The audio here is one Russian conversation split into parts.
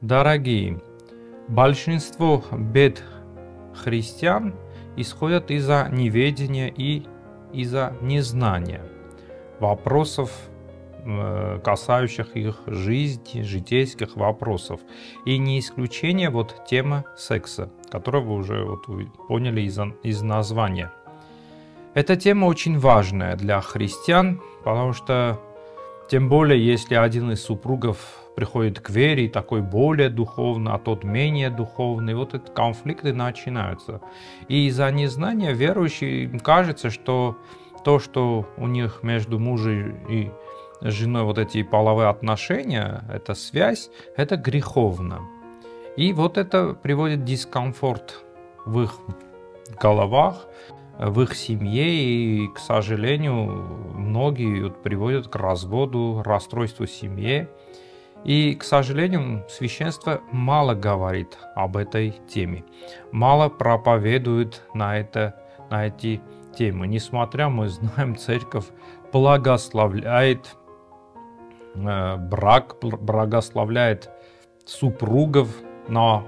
Дорогие, большинство бед христиан исходят из-за неведения и из-за незнания вопросов, э, касающих их жизни, житейских вопросов. И не исключение вот тема секса, которую вы уже вот поняли из, из названия. Эта тема очень важная для христиан, потому что тем более, если один из супругов приходит к вере, и такой более духовный, а тот менее духовный. Вот эти конфликты начинаются. И из-за незнания верующим кажется, что то, что у них между мужем и женой вот эти половые отношения, эта связь, это греховно. И вот это приводит дискомфорт в их головах, в их семье, и, к сожалению, многие приводят к разводу, расстройству семьи. И, к сожалению, священство мало говорит об этой теме, мало проповедует на, это, на эти темы. Несмотря мы знаем, церковь благословляет э, брак, благословляет супругов на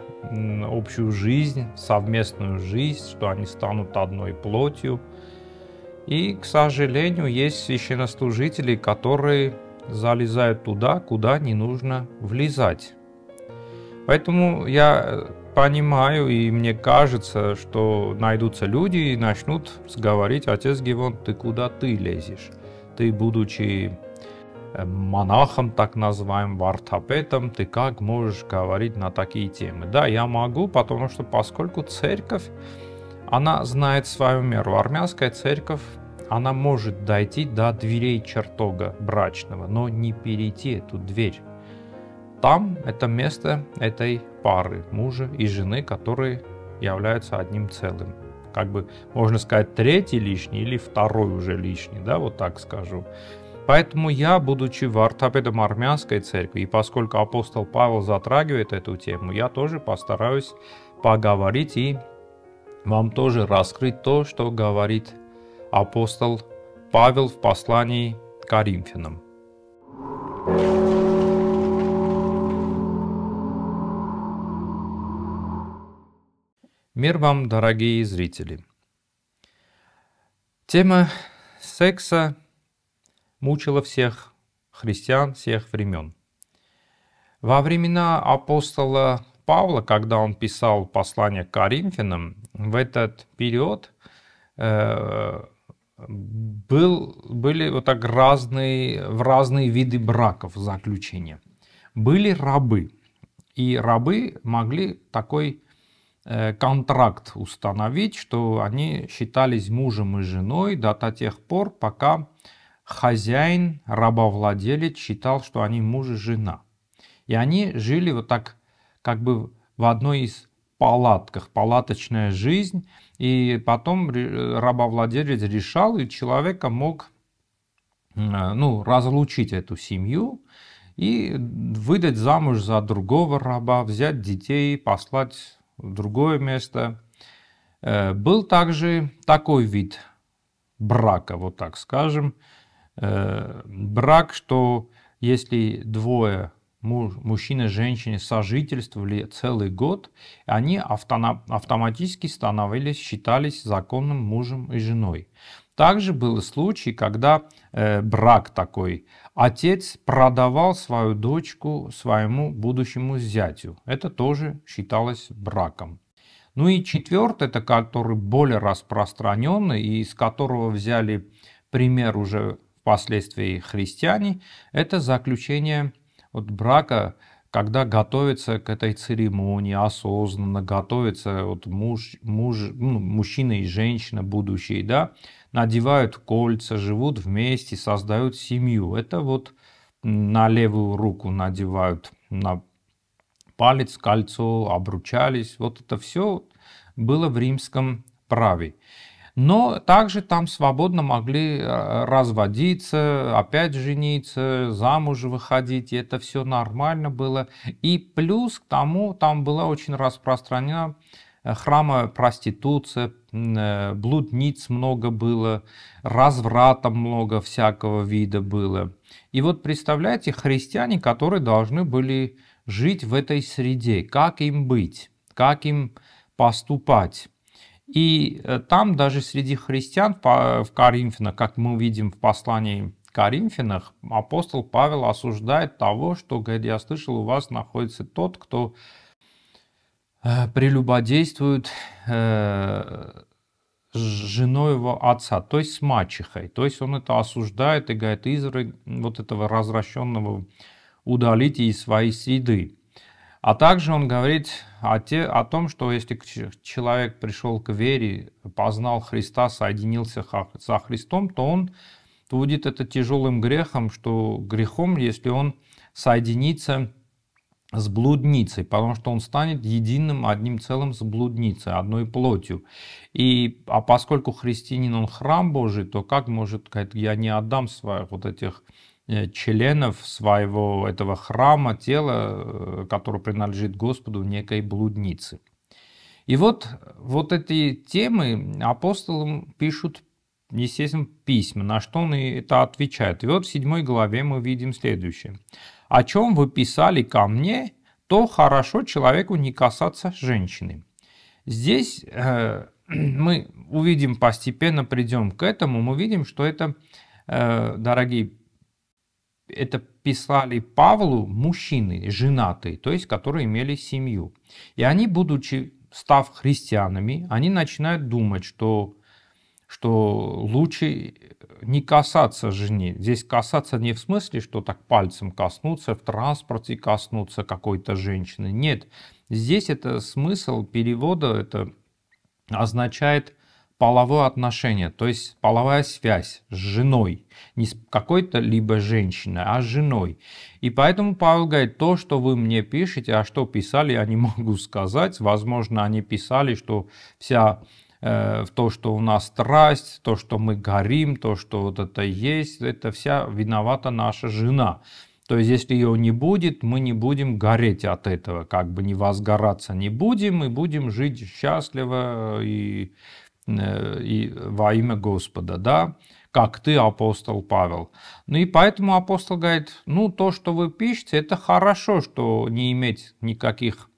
общую жизнь, совместную жизнь, что они станут одной плотью. И, к сожалению, есть священнослужители, которые залезают туда, куда не нужно влезать. Поэтому я э, понимаю и мне кажется, что найдутся люди и начнут говорить, отец Гевон, ты куда ты лезешь? Ты, будучи э, монахом, так называемым, вартапетом, ты как можешь говорить на такие темы? Да, я могу, потому что поскольку церковь, она знает свою меру. Армянская церковь она может дойти до дверей чертога брачного, но не перейти эту дверь. Там это место этой пары, мужа и жены, которые являются одним целым. Как бы, можно сказать, третий лишний или второй уже лишний, да, вот так скажу. Поэтому я, будучи вартапедом армянской церкви, и поскольку апостол Павел затрагивает эту тему, я тоже постараюсь поговорить и вам тоже раскрыть то, что говорит апостол Павел в послании Коринфянам. Мир вам, дорогие зрители! Тема секса мучила всех христиан всех времен. Во времена апостола Павла, когда он писал послание к Коринфянам, в этот период э, был, были вот так разные, в разные виды браков заключения. Были рабы, и рабы могли такой э, контракт установить, что они считались мужем и женой до тех пор, пока хозяин, рабовладелец считал, что они муж и жена. И они жили вот так как бы в одной из палатках, палаточная жизнь. И потом рабовладелец решал, и человека мог э, ну, разлучить эту семью и выдать замуж за другого раба, взять детей, послать в другое место. Э, был также такой вид брака, вот так скажем, э, брак, что если двое муж, мужчины и женщина сожительствовали целый год, они автоматически становились, считались законным мужем и женой. Также был случай, когда э, брак такой. Отец продавал свою дочку своему будущему зятю. Это тоже считалось браком. Ну и четвертый, это который более распространенный и из которого взяли пример уже впоследствии христиане, это заключение вот брака, когда готовится к этой церемонии осознанно, готовится вот муж, муж, ну, мужчина и женщина будущие, да, надевают кольца, живут вместе, создают семью. Это вот на левую руку надевают на палец, кольцо, обручались. Вот это все было в римском праве но также там свободно могли э, разводиться, опять жениться, замуж выходить, и это все нормально было. И плюс к тому, там была очень распространена э, храмовая проституция, э, блудниц много было, разврата много всякого вида было. И вот представляете, христиане, которые должны были жить в этой среде, как им быть, как им поступать. И э, там даже среди христиан в Коринфянах, как мы видим в послании Коринфянах, апостол Павел осуждает того, что, говорит, я слышал, у вас находится тот, кто э, прелюбодействует э, с женой его отца, то есть с мачехой. То есть он это осуждает и говорит, из вот этого развращенного удалите из своей среды. А также он говорит о, те, о том, что если человек пришел к вере, познал Христа, соединился со Христом, то он то будет это тяжелым грехом, что грехом, если он соединится с блудницей, потому что он станет единым, одним целым с блудницей, одной плотью. И, а поскольку христианин, он храм Божий, то как может, я не отдам своих вот этих Э, членов своего этого храма, тела, э, которое принадлежит Господу, некой блудницы. И вот, вот эти темы апостолам пишут, естественно, письма, на что он и это отвечает. И вот в седьмой главе мы видим следующее. «О чем вы писали ко мне, то хорошо человеку не касаться женщины». Здесь э, мы увидим постепенно, придем к этому, мы видим, что это, э, дорогие это писали Павлу мужчины, женатые, то есть которые имели семью. И они, будучи, став христианами, они начинают думать, что, что лучше не касаться жены. Здесь касаться не в смысле, что так пальцем коснуться, в транспорте коснуться какой-то женщины. Нет, здесь это смысл перевода, это означает – половое отношение, то есть половая связь с женой, не с какой-то либо женщиной, а с женой. И поэтому Павел говорит, то, что вы мне пишете, а что писали, я не могу сказать. Возможно, они писали, что вся э, в то, что у нас страсть, то, что мы горим, то, что вот это есть, это вся виновата наша жена. То есть, если ее не будет, мы не будем гореть от этого, как бы не возгораться не будем, мы будем жить счастливо и Э, и во имя Господа, да, как ты, апостол Павел. Ну и поэтому апостол говорит, ну то, что вы пишете, это хорошо, что не иметь никаких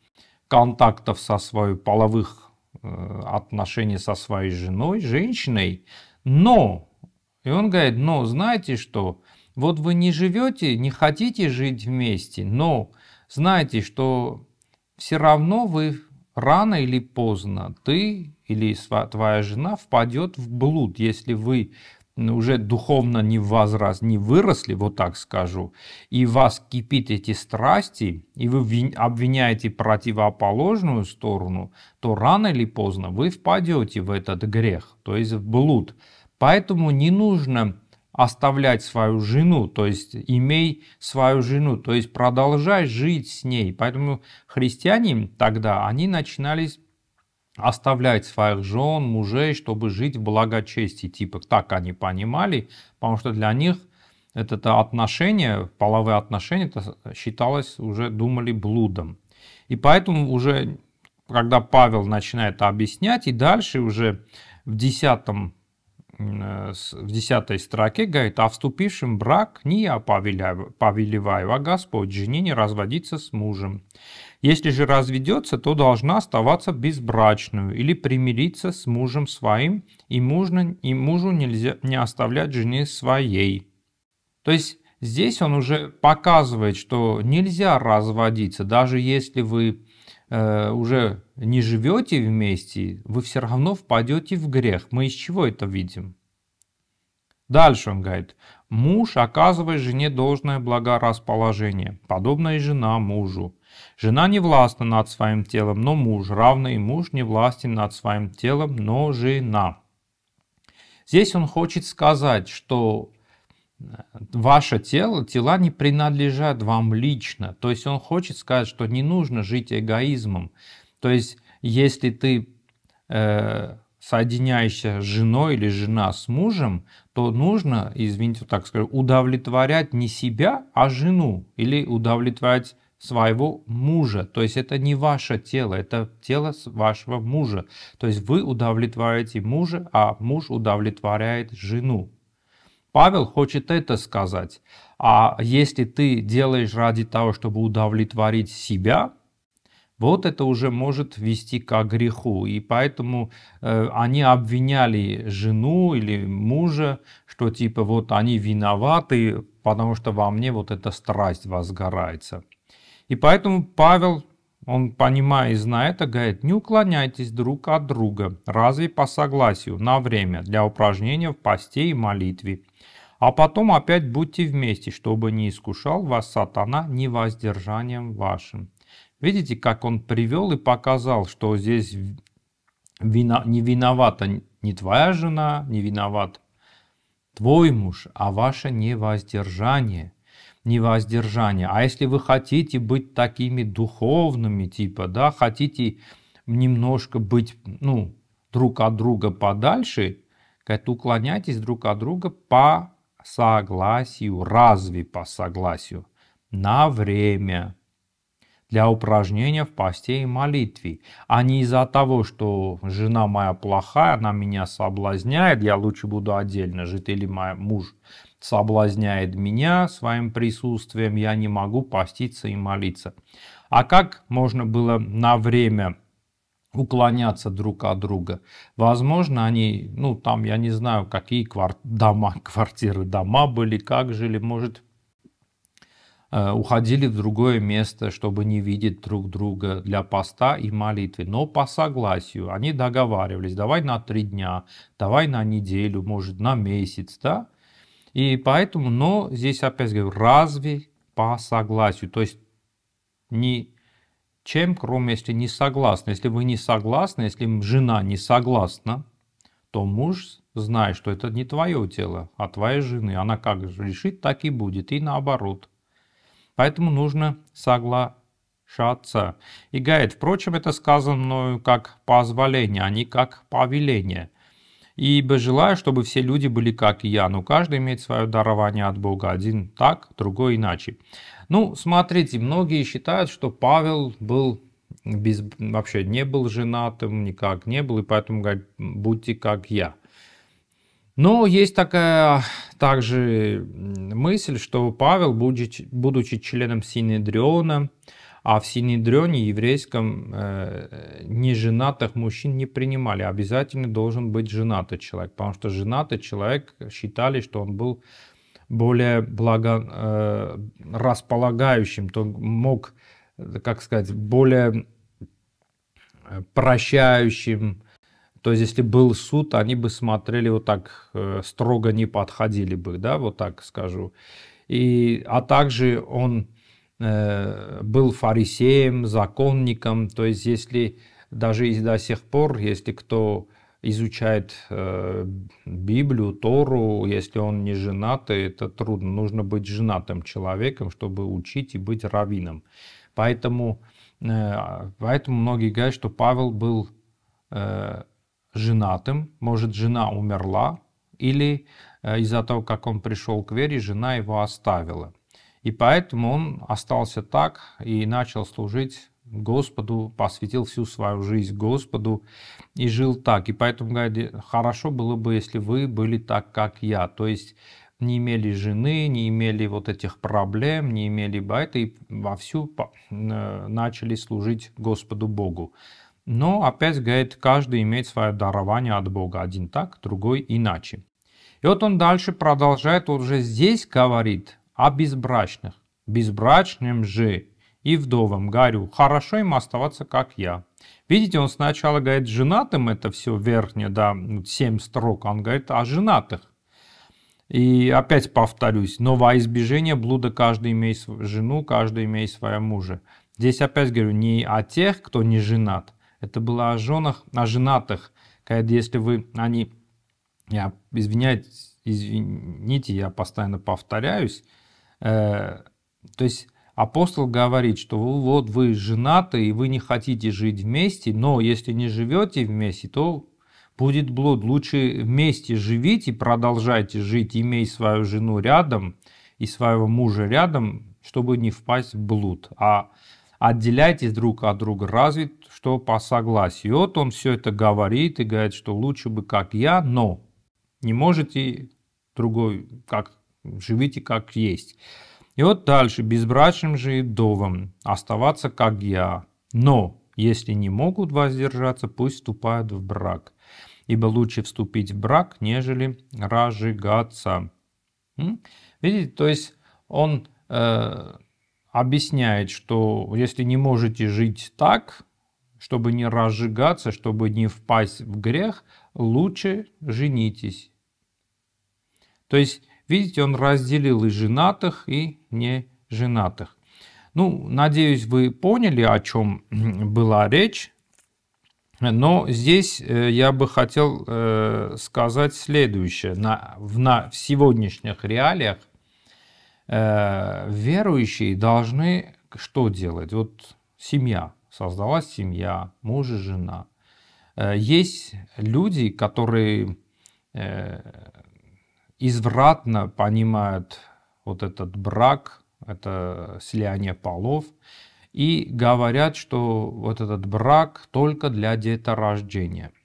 контактов со своей половых э, отношений со своей женой, женщиной, но, и он говорит, но знаете что, вот вы не живете, не хотите жить вместе, но знаете, что все равно вы рано или поздно ты или твоя жена впадет в блуд, если вы уже духовно не возраст, не выросли, вот так скажу, и вас кипит эти страсти, и вы обвиняете противоположную сторону, то рано или поздно вы впадете в этот грех, то есть в блуд. Поэтому не нужно оставлять свою жену, то есть имей свою жену, то есть продолжай жить с ней. Поэтому христиане тогда, они начинались оставлять своих жен, мужей, чтобы жить в благочестии. Типа так они понимали, потому что для них это, это отношение, половые отношения, это считалось уже, думали, блудом. И поэтому уже, когда Павел начинает объяснять, и дальше уже в 10 Э, в 10 строке говорит, «А вступившим брак не я повелеваю, повелеваю, а Господь жене не разводиться с мужем. Если же разведется, то должна оставаться безбрачную или примириться с мужем своим, и, мужу и мужу нельзя не оставлять жене своей». То есть здесь он уже показывает, что нельзя разводиться, даже если вы э, уже не живете вместе, вы все равно впадете в грех. Мы из чего это видим? Дальше он говорит, муж оказывает жене должное благорасположение, подобно и жена мужу. Жена не властна над своим телом, но муж, равный муж не властен над своим телом, но жена. Здесь он хочет сказать, что э, ваше тело, тела не принадлежат вам лично. То есть он хочет сказать, что не нужно жить эгоизмом. То есть, если ты э, соединяешься с женой или жена с мужем, то нужно, извините, так скажу, удовлетворять не себя, а жену или удовлетворять своего мужа. То есть это не ваше тело, это тело вашего мужа. То есть вы удовлетворяете мужа, а муж удовлетворяет жену. Павел хочет это сказать. А если ты делаешь ради того, чтобы удовлетворить себя, вот это уже может вести к греху. И поэтому э, они обвиняли жену или мужа, что типа вот они виноваты, потому что во мне вот эта страсть возгорается. И поэтому Павел, он понимая и зная это, говорит, не уклоняйтесь друг от друга, разве по согласию, на время, для упражнения в посте и молитве. А потом опять будьте вместе, чтобы не искушал вас сатана невоздержанием вашим. Видите, как он привел и показал, что здесь не виновата не твоя жена, не виноват твой муж, а ваше невоздержание. Невоздержание. А если вы хотите быть такими духовными, типа, да, хотите немножко быть, ну, друг от друга подальше, говорит, уклоняйтесь друг от друга по согласию, разве по согласию, на время, для упражнения в посте и молитве, а не из-за того, что жена моя плохая, она меня соблазняет, я лучше буду отдельно жить, или мой муж соблазняет меня своим присутствием, я не могу поститься и молиться. А как можно было на время уклоняться друг от друга. Возможно, они, ну, там, я не знаю, какие квар дома, квартиры, дома были, как жили, может, Э, уходили в другое место, чтобы не видеть друг друга для поста и молитвы. Но по согласию они договаривались, давай на три дня, давай на неделю, может, на месяц, да? И поэтому, но здесь опять говорю, разве по согласию? То есть не чем, кроме если не согласны. Если вы не согласны, если жена не согласна, то муж знает, что это не твое тело, а твоя жены. Она как решит, так и будет. И наоборот. Поэтому нужно соглашаться. И Гайд, впрочем, это сказано как позволение, а не как повеление. Ибо желаю, чтобы все люди были как я, но каждый имеет свое дарование от Бога. Один так, другой иначе. Ну, смотрите, многие считают, что Павел был без, вообще не был женатым, никак не был, и поэтому говорит, будьте как я. Но есть такая также мысль, что Павел, будучи, будучи членом Синедриона, а в Синедрионе еврейском э, неженатых мужчин не принимали. Обязательно должен быть женатый человек, потому что женатый человек считали, что он был более благо, э, располагающим, то мог, э, как сказать, более э, прощающим, то есть если был суд, они бы смотрели вот так, э, строго не подходили бы, да, вот так скажу. И, а также он э, был фарисеем, законником, то есть если даже и до сих пор, если кто изучает э, Библию, Тору, если он не женат, это трудно. Нужно быть женатым человеком, чтобы учить и быть раввином. Поэтому, э, поэтому многие говорят, что Павел был э, женатым, может, жена умерла, или э, из-за того, как он пришел к вере, жена его оставила. И поэтому он остался так и начал служить Господу, посвятил всю свою жизнь Господу и жил так. И поэтому говорит, хорошо было бы, если вы были так, как я. То есть не имели жены, не имели вот этих проблем, не имели бы а это, и вовсю э, начали служить Господу Богу. Но опять, говорит, каждый имеет свое дарование от Бога. Один так, другой иначе. И вот он дальше продолжает, уже здесь говорит о безбрачных. Безбрачным же и вдовам говорю, хорошо им оставаться, как я. Видите, он сначала говорит, женатым это все верхнее, да, 7 строк, он говорит о «А женатых. И опять повторюсь, но во избежение блуда каждый имеет жену, каждый имеет своего мужа. Здесь опять говорю не о тех, кто не женат, это было о женах, о женатых. Когда если вы, они, я извиняюсь, извините, я постоянно повторяюсь, э, то есть апостол говорит, что вот вы женаты, и вы не хотите жить вместе, но если не живете вместе, то будет блуд. Лучше вместе живите, продолжайте жить, имей свою жену рядом и своего мужа рядом, чтобы не впасть в блуд. А отделяйтесь друг от друга, разве что по согласию. И вот он все это говорит и говорит, что лучше бы как я, но не можете другой, как живите как есть. И вот дальше, безбрачным же и довом, оставаться как я, но если не могут воздержаться, пусть вступают в брак, ибо лучше вступить в брак, нежели разжигаться. Видите, то есть он э, объясняет, что если не можете жить так, чтобы не разжигаться, чтобы не впасть в грех, лучше женитесь. То есть, видите, он разделил и женатых, и не женатых. Ну, надеюсь, вы поняли, о чем была речь. Но здесь э, я бы хотел э, сказать следующее. На, в, на, в сегодняшних реалиях Э, верующие должны что делать? Вот семья, создалась семья, муж и жена. Э, есть люди, которые э, извратно понимают вот этот брак, это слияние полов, и говорят, что вот этот брак только для деторождения –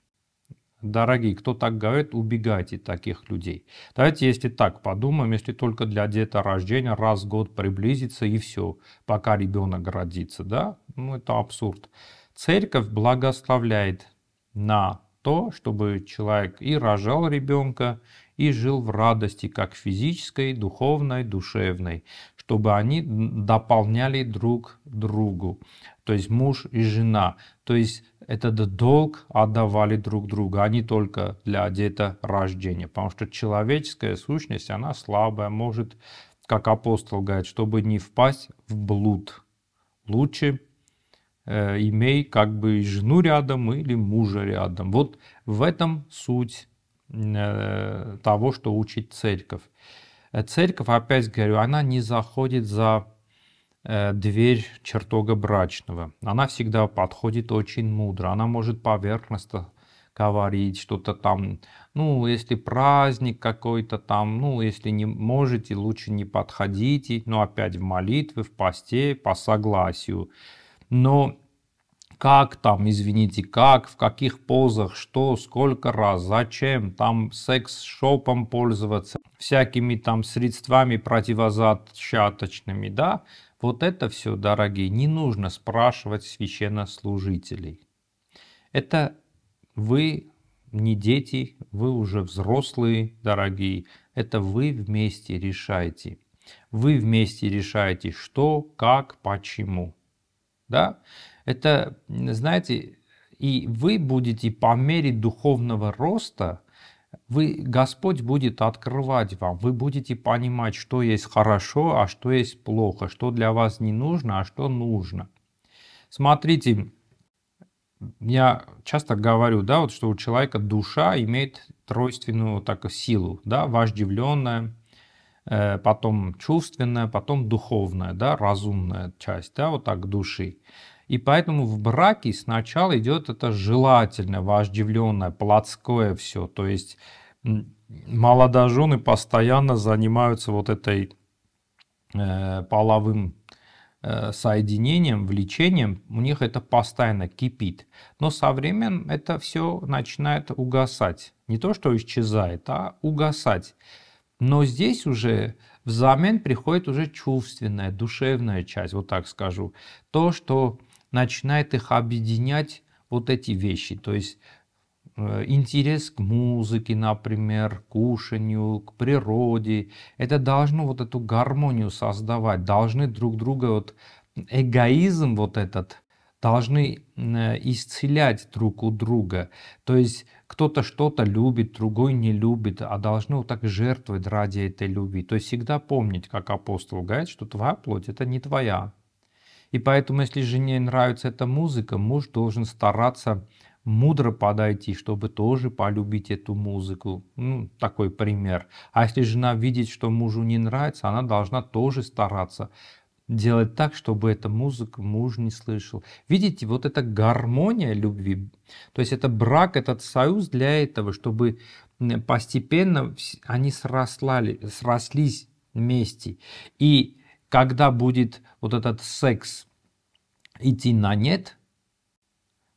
Дорогие, кто так говорит, убегайте таких людей. Давайте, если так подумаем, если только для деторождения раз в год приблизиться и все, пока ребенок родится, да? Ну, это абсурд. Церковь благословляет на то, чтобы человек и рожал ребенка, и жил в радости как физической, духовной, душевной, чтобы они дополняли друг другу то есть муж и жена. То есть этот долг отдавали друг другу, а не только для рождения, Потому что человеческая сущность, она слабая, может, как апостол говорит, чтобы не впасть в блуд, лучше э, имей как бы жену рядом или мужа рядом. Вот в этом суть э, того, что учит церковь. Э, церковь, опять говорю, она не заходит за Э, дверь чертога брачного. Она всегда подходит очень мудро. Она может поверхностно говорить что-то там, ну, если праздник какой-то там, ну, если не можете, лучше не подходите, но опять в молитве, в посте, по согласию. Но как там, извините, как, в каких позах, что, сколько раз, зачем, там секс-шопом пользоваться, всякими там средствами противозачаточными, да, вот это все, дорогие, не нужно спрашивать священнослужителей. Это вы не дети, вы уже взрослые, дорогие. Это вы вместе решаете. Вы вместе решаете, что, как, почему. Да? Это, знаете, и вы будете по мере духовного роста – вы, Господь будет открывать вам, вы будете понимать, что есть хорошо, а что есть плохо, что для вас не нужно, а что нужно. Смотрите, я часто говорю, да, вот что у человека душа имеет тройственную так силу, да, вождевленная, э, потом чувственная, потом духовная, да, разумная часть, да, вот так души. И поэтому в браке сначала идет это желательное, вожделенное, плотское все. То есть молодожены постоянно занимаются вот этой э, половым э, соединением, влечением. У них это постоянно кипит. Но со временем это все начинает угасать. Не то, что исчезает, а угасать. Но здесь уже взамен приходит уже чувственная, душевная часть, вот так скажу. То, что начинает их объединять вот эти вещи. То есть э, интерес к музыке, например, к кушанию, к природе. Это должно вот эту гармонию создавать. Должны друг друга вот эгоизм вот этот должны э, исцелять друг у друга. То есть кто-то что-то любит, другой не любит, а должны вот так жертвовать ради этой любви. То есть всегда помнить, как апостол говорит, что твоя плоть – это не твоя, и поэтому, если жене нравится эта музыка, муж должен стараться мудро подойти, чтобы тоже полюбить эту музыку. Ну, такой пример. А если жена видит, что мужу не нравится, она должна тоже стараться делать так, чтобы эта музыка муж не слышал. Видите, вот это гармония любви. То есть это брак, этот союз для этого, чтобы постепенно они срослали, срослись вместе. И когда будет вот этот секс идти на нет.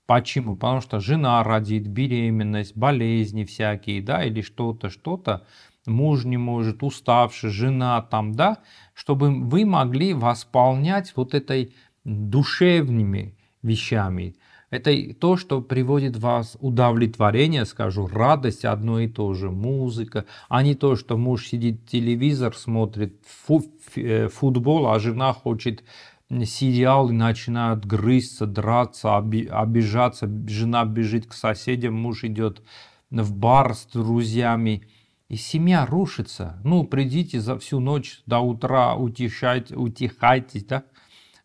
Почему? Потому что жена родит, беременность, болезни всякие, да, или что-то, что-то. Муж не может, уставший, жена там, да, чтобы вы могли восполнять вот этой душевными вещами, это то, что приводит вас удовлетворение, скажу, радость одно и то же, музыка, а не то, что муж сидит телевизор, смотрит фу э, футбол, а жена хочет сериал и начинают грызться, драться, обижаться. Жена бежит к соседям, муж идет в бар с друзьями. И семья рушится. Ну, придите за всю ночь до утра, утешайте, утихайтесь, да?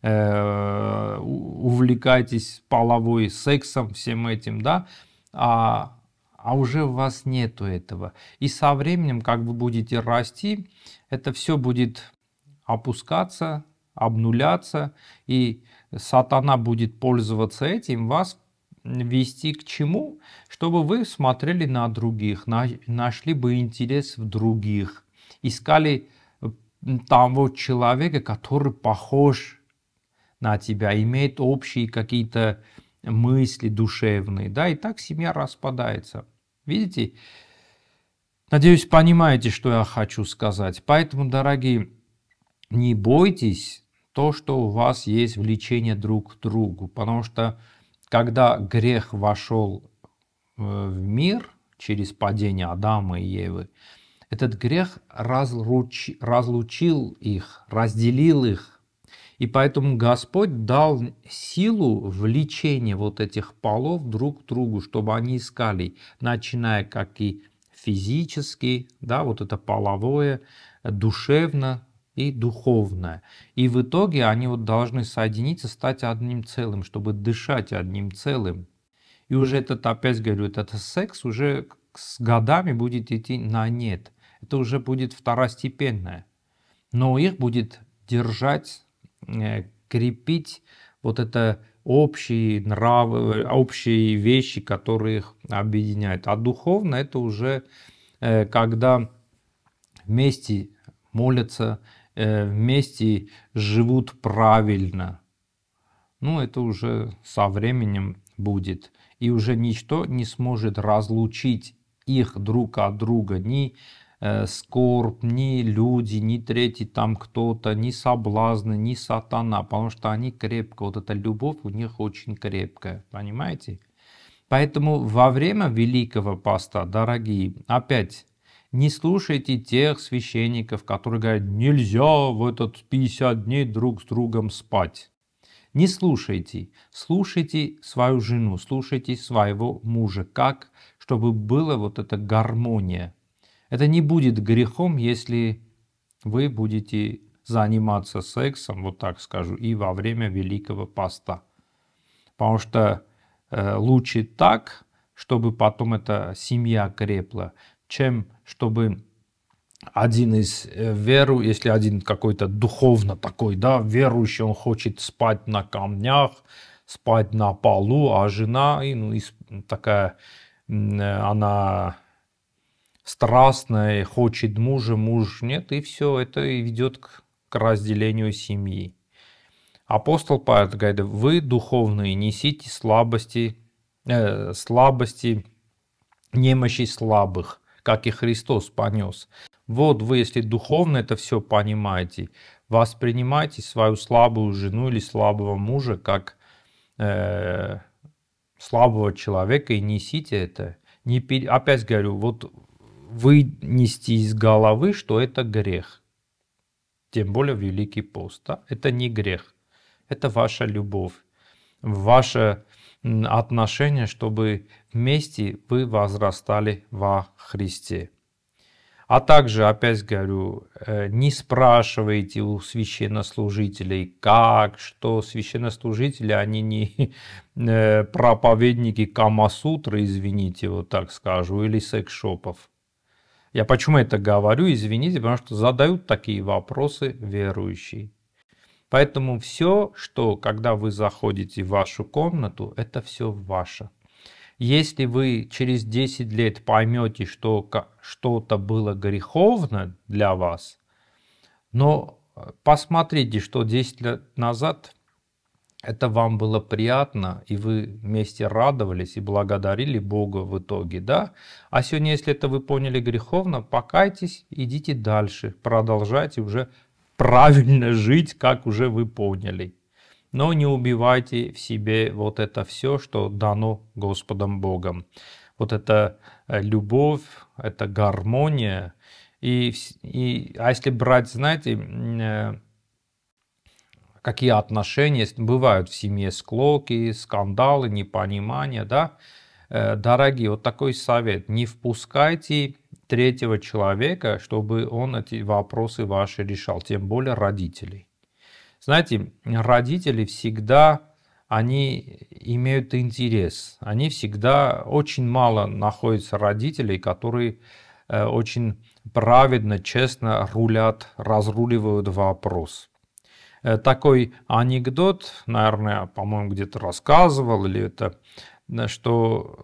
Э, увлекайтесь увлекаетесь половой сексом, всем этим, да, а, а уже у вас нету этого. И со временем, как вы будете расти, это все будет опускаться, обнуляться, и сатана будет пользоваться этим, вас вести к чему? Чтобы вы смотрели на других, на, нашли бы интерес в других, искали того человека, который похож на тебя, имеет общие какие-то мысли душевные, да, и так семья распадается. Видите? Надеюсь, понимаете, что я хочу сказать. Поэтому, дорогие, не бойтесь то, что у вас есть влечение друг к другу, потому что когда грех вошел э, в мир через падение Адама и Евы, этот грех разлуч... разлучил их, разделил их, и поэтому Господь дал силу влечения вот этих полов друг к другу, чтобы они искали, начиная как и физически, да, вот это половое, душевно и духовное. И в итоге они вот должны соединиться, стать одним целым, чтобы дышать одним целым. И уже этот, опять говорю, этот секс уже с годами будет идти на нет. Это уже будет второстепенное. Но их будет держать Э, крепить вот это общие нравы, общие вещи, которые их объединяют. А духовно это уже э, когда вместе молятся, э, вместе живут правильно. Ну, это уже со временем будет. И уже ничто не сможет разлучить их друг от друга, ни Э, скорбь, ни люди, ни третий там кто-то, ни соблазны, ни сатана, потому что они крепко, вот эта любовь у них очень крепкая, понимаете? Поэтому во время Великого Поста, дорогие, опять не слушайте тех священников, которые говорят, нельзя в этот 50 дней друг с другом спать. Не слушайте, слушайте свою жену, слушайте своего мужа, как, чтобы была вот эта гармония это не будет грехом, если вы будете заниматься сексом, вот так скажу, и во время Великого Поста. Потому что э, лучше так, чтобы потом эта семья крепла, чем чтобы один из э, веру, если один какой-то духовно такой, да, верующий, он хочет спать на камнях, спать на полу, а жена, ну, такая, э, она страстная, хочет мужа, муж нет, и все, это и ведет к, к разделению семьи. Апостол Павел говорит, вы духовные несите слабости, э, слабости, немощи слабых, как и Христос понес. Вот вы, если духовно это все понимаете, воспринимайте свою слабую жену или слабого мужа как э, слабого человека и несите это. Не, опять говорю, вот вынести из головы, что это грех. Тем более в Великий пост. Да? Это не грех. Это ваша любовь, ваше отношение, чтобы вместе вы возрастали во Христе. А также, опять говорю, э, не спрашивайте у священнослужителей, как, что. Священнослужители, они не э, проповедники Камасутры, извините, вот так скажу, или секшопов. Я почему это говорю, извините, потому что задают такие вопросы верующие. Поэтому все, что когда вы заходите в вашу комнату, это все ваше. Если вы через 10 лет поймете, что что-то было греховно для вас, но э, посмотрите, что 10 лет назад это вам было приятно, и вы вместе радовались и благодарили Бога в итоге, да? А сегодня, если это вы поняли греховно, покайтесь, идите дальше, продолжайте уже правильно жить, как уже вы поняли. Но не убивайте в себе вот это все, что дано Господом Богом. Вот это э, любовь, это гармония. И, и, а если брать, знаете, э, какие отношения бывают в семье, склоки, скандалы, непонимания, да. Э, дорогие, вот такой совет, не впускайте третьего человека, чтобы он эти вопросы ваши решал, тем более родителей. Знаете, родители всегда, они имеют интерес, они всегда, очень мало находятся родителей, которые э, очень праведно, честно рулят, разруливают вопрос. Э, такой анекдот, наверное, по-моему, где-то рассказывал, или это, э, что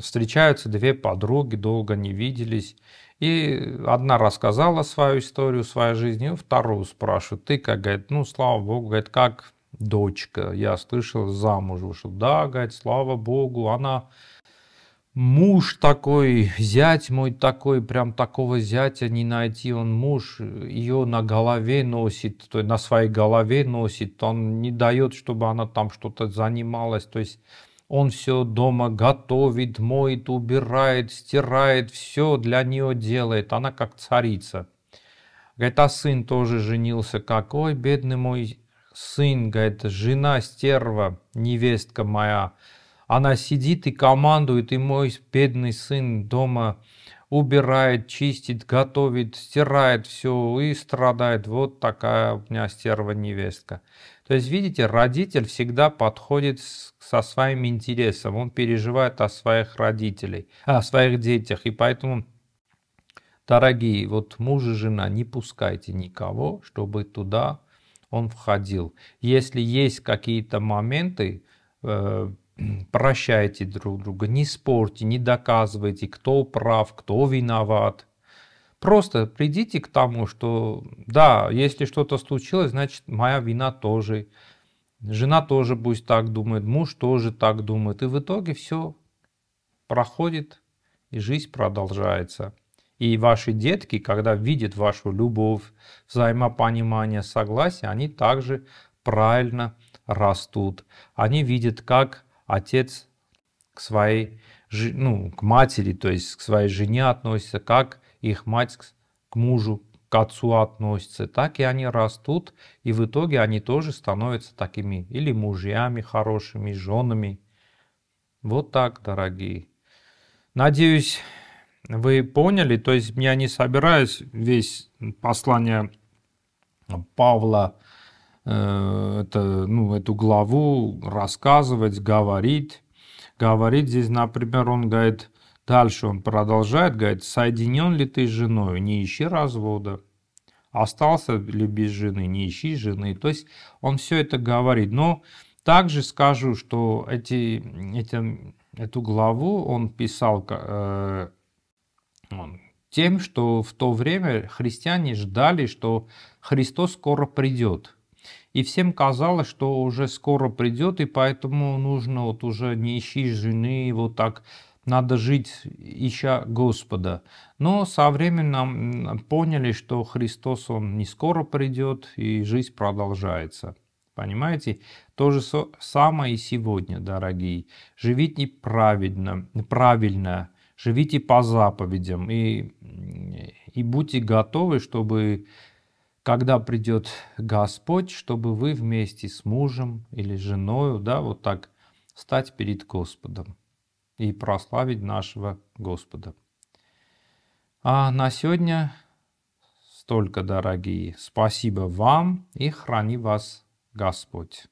встречаются две подруги, долго не виделись, и одна рассказала свою историю, свою жизнь, и ну, вторую спрашивает, ты как, говорит, ну, слава богу, говорит, как дочка, я слышал, замуж вышел, да, говорит, слава богу, она муж такой, зять мой такой, прям такого зятя не найти, он муж, ее на голове носит, то есть на своей голове носит, он не дает, чтобы она там что-то занималась, то есть он все дома готовит, моет, убирает, стирает, все для нее делает, она как царица. Говорит, а сын тоже женился, какой бедный мой сын, говорит, жена стерва, невестка моя, она сидит и командует, и мой бедный сын дома убирает, чистит, готовит, стирает все и страдает. Вот такая у меня стерва невестка. То есть, видите, родитель всегда подходит со своим интересом. Он переживает о своих родителей, о своих детях. И поэтому, дорогие, вот муж и жена, не пускайте никого, чтобы туда он входил. Если есть какие-то моменты, э, прощайте друг друга, не спорьте, не доказывайте, кто прав, кто виноват. Просто придите к тому, что да, если что-то случилось, значит моя вина тоже. Жена тоже пусть так думает, муж тоже так думает. И в итоге все проходит, и жизнь продолжается. И ваши детки, когда видят вашу любовь, взаимопонимание, согласие, они также правильно растут. Они видят, как отец к своей, ну, к матери, то есть к своей жене относится, как их мать к мужу, к отцу относится, так и они растут, и в итоге они тоже становятся такими или мужьями хорошими, женами. Вот так, дорогие. Надеюсь, вы поняли, то есть я не собираюсь весь послание Павла Э, это, ну, эту главу рассказывать, говорить. говорит здесь, например, он говорит, дальше он продолжает, говорит, соединен ли ты с женой, не ищи развода. Остался ли без жены, не ищи жены. То есть он все это говорит. Но также скажу, что эти, эти, эту главу он писал э, тем, что в то время христиане ждали, что Христос скоро придет и всем казалось, что уже скоро придет, и поэтому нужно вот уже не ищи жены, вот так надо жить, ища Господа. Но со временем поняли, что Христос, Он не скоро придет, и жизнь продолжается. Понимаете? То же самое и сегодня, дорогие. Живите праведно, правильно, живите по заповедям и, и будьте готовы, чтобы когда придет Господь, чтобы вы вместе с мужем или женою, да, вот так, стать перед Господом и прославить нашего Господа. А на сегодня столько, дорогие. Спасибо вам и храни вас Господь.